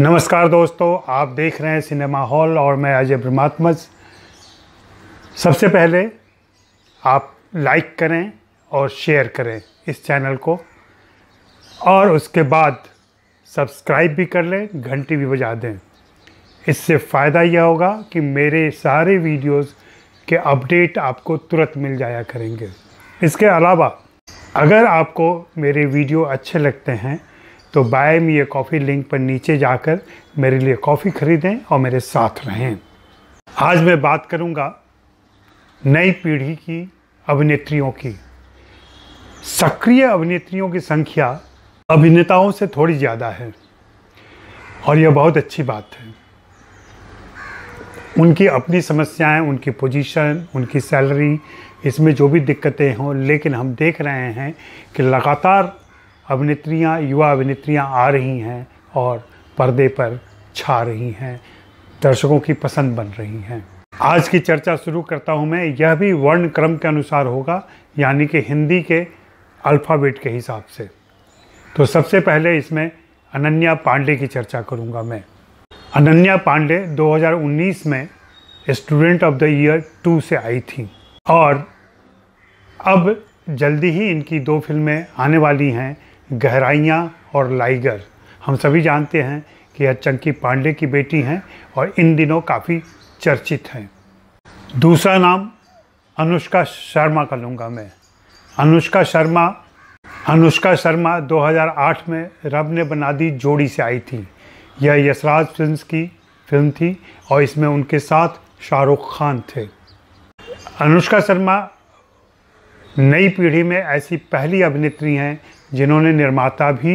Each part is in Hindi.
नमस्कार दोस्तों आप देख रहे हैं सिनेमा हॉल और मैं अजय ब्रह्मात्मज सबसे पहले आप लाइक करें और शेयर करें इस चैनल को और उसके बाद सब्सक्राइब भी कर लें घंटी भी बजा दें इससे फ़ायदा यह होगा कि मेरे सारे वीडियोस के अपडेट आपको तुरंत मिल जाया करेंगे इसके अलावा अगर आपको मेरे वीडियो अच्छे लगते हैं तो buy me a coffee link पर नीचे जाकर मेरे लिए कॉफ़ी खरीदें और मेरे साथ रहें आज मैं बात करूंगा नई पीढ़ी की अभिनेत्रियों की सक्रिय अभिनेत्रियों की संख्या अभिनेताओं से थोड़ी ज़्यादा है और यह बहुत अच्छी बात है उनकी अपनी समस्याएं, उनकी पोजीशन उनकी सैलरी इसमें जो भी दिक्कतें हों लेकिन हम देख रहे हैं कि लगातार अभिनेत्रियाँ युवा अभिनेत्रियाँ आ रही हैं और पर्दे पर छा रही हैं दर्शकों की पसंद बन रही हैं आज की चर्चा शुरू करता हूँ मैं यह भी वर्ण क्रम के अनुसार होगा यानी कि हिंदी के अल्फ़ाबेट के हिसाब से तो सबसे पहले इसमें अनन्या पांडे की चर्चा करूँगा मैं अनन्या पांडे 2019 में student of the year two से आई थी और अब जल्दी ही इनकी दो फिल्में आने वाली हैं गहराइयाँ और लाइगर हम सभी जानते हैं कि यह चंकी पांडे की बेटी हैं और इन दिनों काफ़ी चर्चित हैं दूसरा नाम अनुष्का शर्मा का लूँगा मैं अनुष्का शर्मा अनुष्का शर्मा 2008 में रब ने बना दी जोड़ी से आई थी यह यशराज फिल्म की फिल्म थी और इसमें उनके साथ शाहरुख खान थे अनुष्का शर्मा नई पीढ़ी में ऐसी पहली अभिनेत्री हैं जिन्होंने निर्माता भी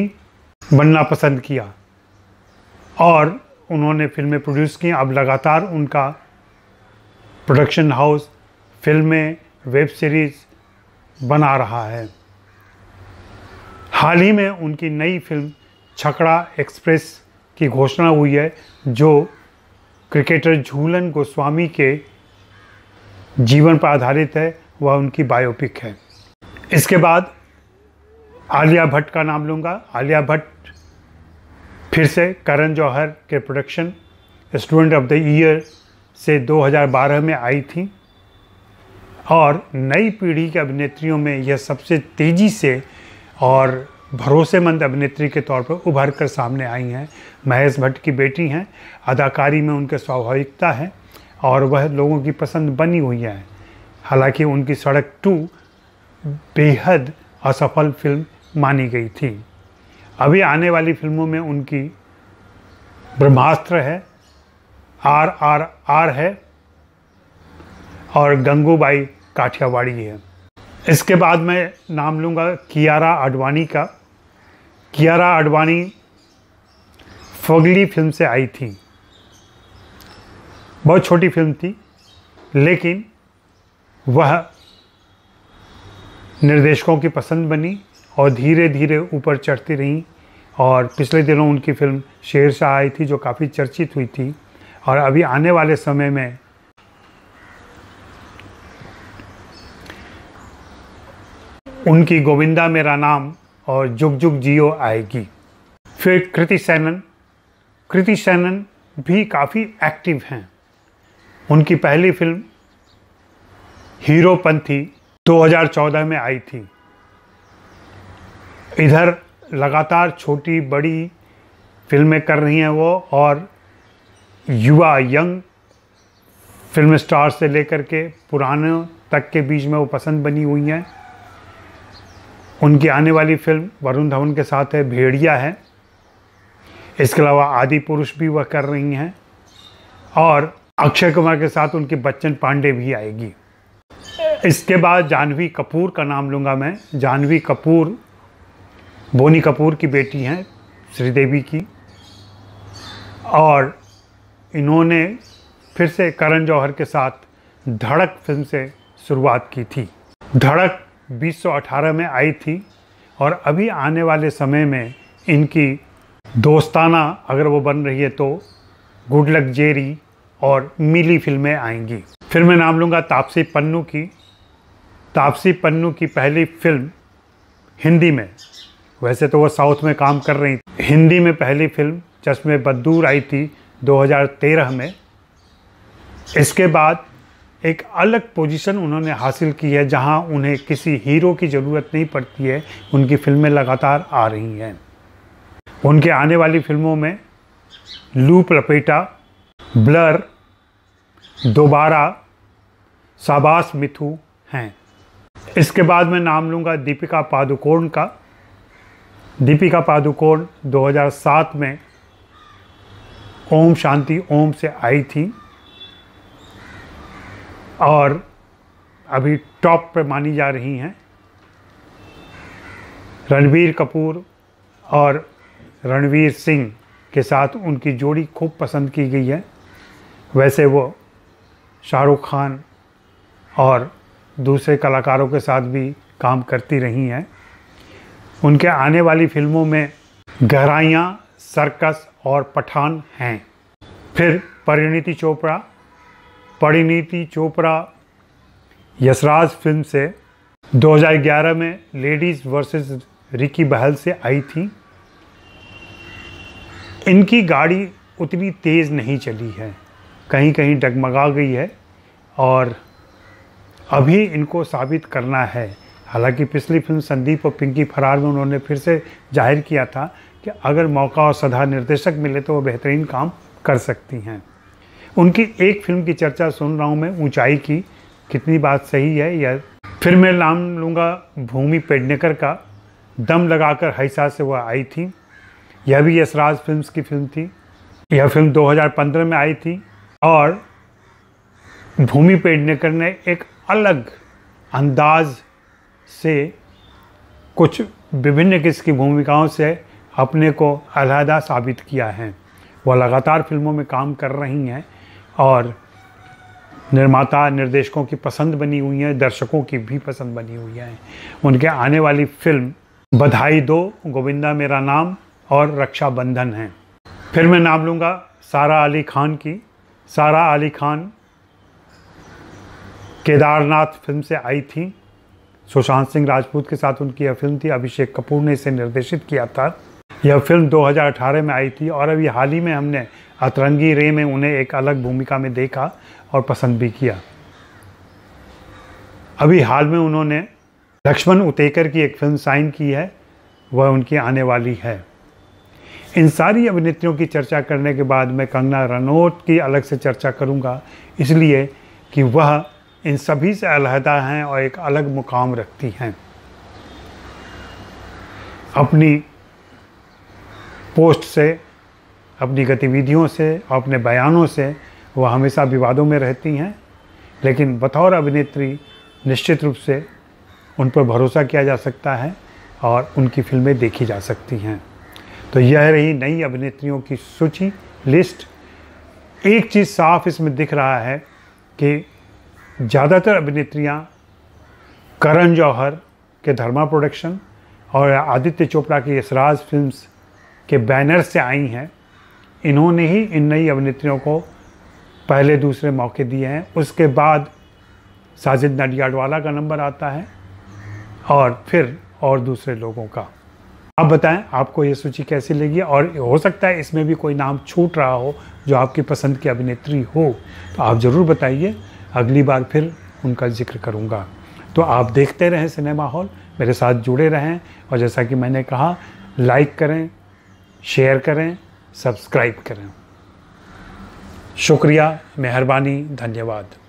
बनना पसंद किया और उन्होंने फिल्में प्रोड्यूस की अब लगातार उनका प्रोडक्शन हाउस फिल्में वेब सीरीज़ बना रहा है हाल ही में उनकी नई फिल्म छकड़ा एक्सप्रेस की घोषणा हुई है जो क्रिकेटर झूलन गोस्वामी के जीवन पर आधारित है वह उनकी बायोपिक है इसके बाद आलिया भट्ट का नाम लूँगा आलिया भट्ट फिर से करण जौहर के production student of the year से 2012 में आई थी और नई पीढ़ी के अभिनेत्रियों में यह सबसे तेज़ी से और भरोसेमंद अभिनेत्री के तौर पर उभर कर सामने आई हैं महेश भट्ट की बेटी हैं अदाकारी में उनके स्वाभाविकता है और वह लोगों की पसंद बनी हुई हैं हालांकि उनकी सड़क टू बेहद असफल फिल्म मानी गई थी अभी आने वाली फिल्मों में उनकी ब्रह्मास्त्र है आर आर आर है और गंगूबाई काठियावाड़ी है इसके बाद मैं नाम लूँगा कियारा आडवाणी का कियारा आडवाणी फगली फिल्म से आई थी बहुत छोटी फिल्म थी लेकिन वह निर्देशकों की पसंद बनी और धीरे धीरे ऊपर चढ़ती रहीं और पिछले दिनों उनकी फिल्म शेर शाह आई थी जो काफ़ी चर्चित हुई थी और अभी आने वाले समय में उनकी गोविंदा मेरा नाम और जुग जुग जियो आएगी फिर कृति सैनन कृति सैनन भी काफ़ी एक्टिव हैं उनकी पहली फिल्म हीरोपंथी 2014 में आई थी इधर लगातार छोटी बड़ी फिल्में कर रही हैं वो और युवा यंग फिल्म स्टार से लेकर के पुराने तक के बीच में वो पसंद बनी हुई हैं उनकी आने वाली फिल्म वरुण धवन के साथ है भेड़िया है इसके अलावा आदि पुरुष भी वह कर रही हैं और अक्षय कुमार के साथ उनकी बच्चन पांडे भी आएगी इसके बाद जानवी कपूर का नाम लूँगा मैं जानवी कपूर बोनी कपूर की बेटी हैं श्रीदेवी की और इन्होंने फिर से करण जौहर के साथ धड़क फिल्म से शुरुआत की थी धड़क 2018 में आई थी और अभी आने वाले समय में इनकी दोस्ताना अगर वो बन रही है तो गुड लक जेरी और मिली फिल्में आएंगी फिर मैं नाम लूँगा तापसी पन्नू की तापसी पन्नू की पहली फिल्म हिंदी में वैसे तो वो साउथ में काम कर रही थी हिंदी में पहली फिल्म चश्मे बदूर आई थी 2013 में इसके बाद एक अलग पोजीशन उन्होंने हासिल की है जहां उन्हें किसी हीरो की ज़रूरत नहीं पड़ती है उनकी फिल्में लगातार आ रही हैं उनके आने वाली फिल्मों में लूप लपेटा ब्लर दोबारा शाबाश मिथु हैं इसके बाद मैं नाम लूँगा दीपिका पादुकोण का दीपिका पादुकोण 2007 में ओम शांति ओम से आई थी और अभी टॉप पर मानी जा रही हैं रणवीर कपूर और रणवीर सिंह के साथ उनकी जोड़ी खूब पसंद की गई है वैसे वो शाहरुख खान और दूसरे कलाकारों के साथ भी काम करती रही हैं उनके आने वाली फिल्मों में गहराइयाँ सर्कस और पठान हैं फिर परिणीति चोपड़ा परिणीति चोपड़ा यशराज फिल्म से 2011 में लेडीज़ वर्सेस रिकी बहल से आई थी इनकी गाड़ी उतनी तेज़ नहीं चली है कहीं कहीं डगमगा गई है और अभी इनको साबित करना है हालांकि पिछली फिल्म संदीप और पिंकी फरार में उन्होंने फिर से जाहिर किया था कि अगर मौका और सदा निर्देशक मिले तो वो बेहतरीन काम कर सकती हैं उनकी एक फिल्म की चर्चा सुन रहा हूँ मैं ऊंचाई की कितनी बात सही है या फिर मैं नाम लूँगा भूमि पेडनेकर का दम लगाकर हैसा से वह आई थी यह भी यशराज फिल्म्स की फिल्म थी यह फिल्म 2015 में आई थी और भूमि पेडनेकर ने एक अलग अंदाज से कुछ विभिन्न किस्म की भूमिकाओं से अपने को अलहदा साबित किया है वह लगातार फिल्मों में काम कर रही हैं और निर्माता निर्देशकों की पसंद बनी हुई हैं दर्शकों की भी पसंद बनी हुई हैं उनके आने वाली फिल्म बधाई दो गोविंदा मेरा नाम और रक्षाबंधन है फिर मैं नाम लूँगा सारा अली खान की सारा अली खान केदारनाथ फिल्म से आई थी सुशांत सिंह राजपूत के साथ उनकी यह फिल्म थी अभिषेक कपूर ने इसे निर्देशित किया था यह फिल्म 2018 में आई थी और अभी हाल ही में हमने अतरंगी रे में उन्हें एक अलग भूमिका में देखा और पसंद भी किया अभी हाल में उन्होंने लक्ष्मण उतेकर की एक फिल्म साइन की है वह उनकी आने वाली है इन सारी अभिनेत्रियों की चर्चा करने के बाद मैं कंगना रनौत की अलग से चर्चा करूंगा इसलिए कि वह इन सभी से अलहदा हैं और एक अलग मुकाम रखती हैं अपनी पोस्ट से अपनी गतिविधियों से और अपने बयानों से वह हमेशा विवादों में रहती हैं लेकिन बतौर अभिनेत्री निश्चित रूप से उन पर भरोसा किया जा सकता है और उनकी फिल्में देखी जा सकती हैं तो यह रही नई अभिनेत्रियों की सूची लिस्ट एक चीज़ साफ इसमें दिख रहा है कि ज़्यादातर अभिनेत्रियाँ करण जौहर के धर्मा प्रोडक्शन और आदित्य चोपड़ा की यसराज फिल्म्स के बैनर से आई हैं इन्होंने ही इन नई अभिनेत्रियों को पहले दूसरे मौके दिए हैं उसके बाद साजिद नडियाडवाला का नंबर आता है और फिर और दूसरे लोगों का आप बताएं आपको ये सूची कैसी लगी और हो सकता है इसमें भी कोई नाम छूट रहा हो जो आपकी पसंद की अभिनेत्री हो तो आप ज़रूर बताइए अगली बार फिर उनका जिक्र करूँगा तो आप देखते रहें सिनेमा हॉल मेरे साथ जुड़े रहें और जैसा कि मैंने कहा लाइक करें शेयर करें सब्सक्राइब करें शुक्रिया मेहरबानी धन्यवाद